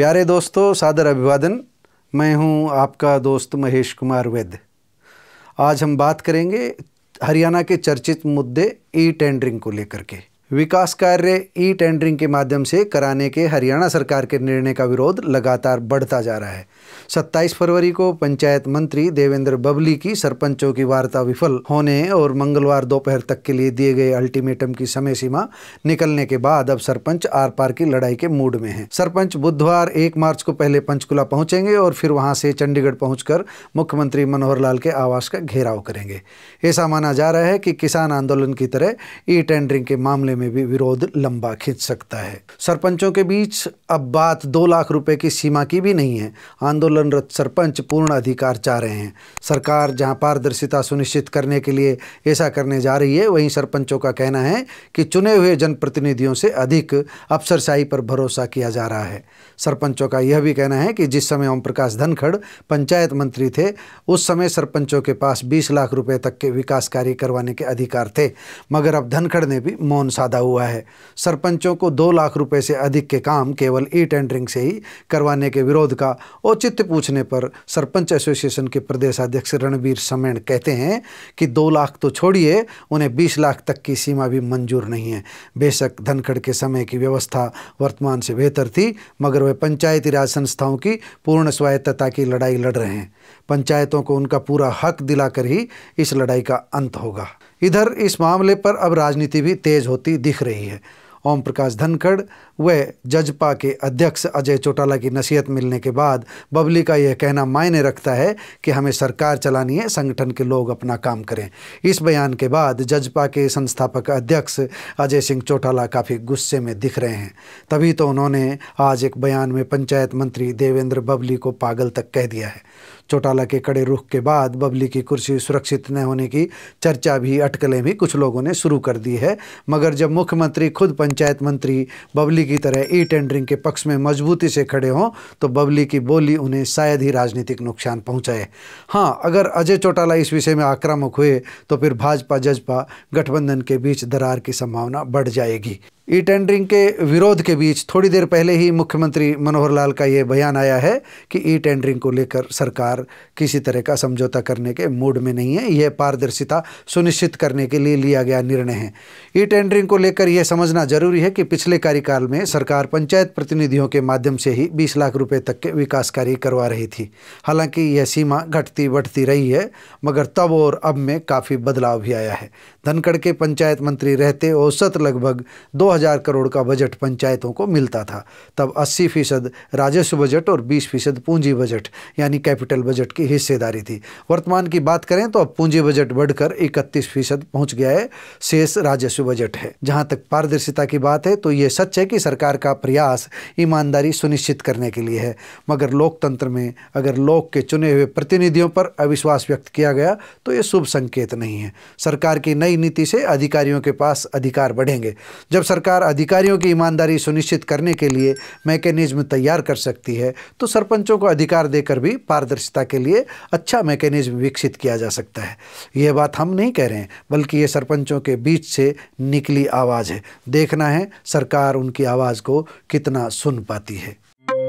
प्यारे दोस्तों सादर अभिवादन मैं हूं आपका दोस्त महेश कुमार वैद्य आज हम बात करेंगे हरियाणा के चर्चित मुद्दे ई टेंडरिंग को लेकर के विकास कार्य ई टेंडरिंग के माध्यम से कराने के हरियाणा सरकार के निर्णय का विरोध लगातार बढ़ता जा रहा है 27 फरवरी को पंचायत मंत्री देवेंद्र बबली की सरपंचों की वार्ता विफल होने और मंगलवार दोपहर तक के लिए दिए गए अल्टीमेटम की समय सीमा निकलने के बाद अब सरपंच आर पार की लड़ाई के मूड में है सरपंच बुधवार एक मार्च को पहले पंचकुला पहुंचेंगे और फिर वहां से चंडीगढ़ पहुंचकर मुख्यमंत्री मनोहर लाल के आवास का घेराव करेंगे ऐसा माना जा रहा है कि किसान आंदोलन की तरह ई टेंडरिंग के मामले में भी विरोध लंबा खींच सकता है सरपंचों के बीच अब बात दो लाख रुपए की सीमा की भी नहीं है आंदोलनरत सरपंच पूर्ण अधिकार चाह रहे हैं सरकार जहां पारदर्शिता सुनिश्चित करने के लिए ऐसा करने जा रही है वहीं सरपंचों का कहना है कि चुने हुए जनप्रतिनिधियों से अधिक अफसरशाही पर भरोसा किया जा रहा है सरपंचों का यह भी कहना है कि जिस समय ओम प्रकाश धनखड़ पंचायत मंत्री थे उस समय सरपंचों के पास बीस लाख रुपये तक के विकास कार्य करवाने के अधिकार थे मगर अब धनखड़ ने भी मौन साध साधा हुआ है सरपंचों को दो लाख रुपए से अधिक के काम केवल ई टेंडरिंग से ही करवाने के विरोध का औचित्य पूछने पर सरपंच एसोसिएशन के प्रदेश अध्यक्ष रणवीर समेण कहते हैं कि दो लाख तो छोड़िए उन्हें बीस लाख तक की सीमा भी मंजूर नहीं है बेशक धनखड़ के समय की व्यवस्था वर्तमान से बेहतर थी मगर वे पंचायती राज संस्थाओं की पूर्ण स्वायत्तता की लड़ाई लड़ रहे हैं पंचायतों को उनका पूरा हक दिलाकर ही इस लड़ाई का अंत होगा इधर इस मामले पर अब राजनीति भी तेज होती दिख रही है ओम प्रकाश धनखड़ वह जजपा के अध्यक्ष अजय चौटाला की नसीहत मिलने के बाद बबली का यह कहना मायने रखता है कि हमें सरकार चलानी है संगठन के लोग अपना काम करें इस बयान के बाद जजपा के संस्थापक अध्यक्ष अजय सिंह चौटाला काफ़ी गुस्से में दिख रहे हैं तभी तो उन्होंने आज एक बयान में पंचायत मंत्री देवेंद्र बबली को पागल तक कह दिया है चौटाला के कड़े रुख के बाद बबली की कुर्सी सुरक्षित न होने की चर्चा भी अटकलें भी कुछ लोगों ने शुरू कर दी है मगर जब मुख्यमंत्री खुद पंचायत मंत्री बबली की तरह ई टेंडरिंग के पक्ष में मजबूती से खड़े हों तो बबली की बोली उन्हें शायद ही राजनीतिक नुकसान पहुंचाए हाँ अगर अजय चौटाला इस विषय में आक्रामक हुए तो फिर भाजपा जजपा गठबंधन के बीच दरार की संभावना बढ़ जाएगी ई टेंडरिंग के विरोध के बीच थोड़ी देर पहले ही मुख्यमंत्री मनोहर लाल का ये बयान आया है कि ई टेंडरिंग को लेकर सरकार किसी तरह का समझौता करने के मूड में नहीं है यह पारदर्शिता सुनिश्चित करने के लिए लिया गया निर्णय है ई टेंडरिंग को लेकर यह समझना जरूरी है कि पिछले कार्यकाल में सरकार पंचायत प्रतिनिधियों के माध्यम से ही बीस लाख रुपये तक के विकास कार्य करवा रही थी हालांकि यह सीमा घटती बढ़ती रही है मगर तब और अब में काफ़ी बदलाव भी आया है धनखड़ के पंचायत मंत्री रहते औसत लगभग दो हज़ार करोड़ का बजट पंचायतों को मिलता था तब 80 फीसद राजस्व बजट और 20 फीसद पूंजी बजट यानी कैपिटल बजट की हिस्सेदारी थी वर्तमान की बात करें तो अब पूंजी बजट बढ़कर इकतीस फीसद पहुंच गया है शेष राजस्व बजट है जहां तक पारदर्शिता की बात है तो ये सच है कि सरकार का प्रयास ईमानदारी सुनिश्चित करने के लिए है मगर लोकतंत्र में अगर लोक के चुने हुए प्रतिनिधियों पर अविश्वास व्यक्त किया गया तो ये शुभ संकेत नहीं है सरकार की नई नीति से अधिकारियों के पास अधिकार बढ़ेंगे जब सरकार सरकार अधिकारियों की ईमानदारी सुनिश्चित करने के लिए मैकेनिज्म तैयार कर सकती है तो सरपंचों को अधिकार देकर भी पारदर्शिता के लिए अच्छा मैकेनिज्म विकसित किया जा सकता है ये बात हम नहीं कह रहे हैं बल्कि ये सरपंचों के बीच से निकली आवाज़ है देखना है सरकार उनकी आवाज़ को कितना सुन पाती है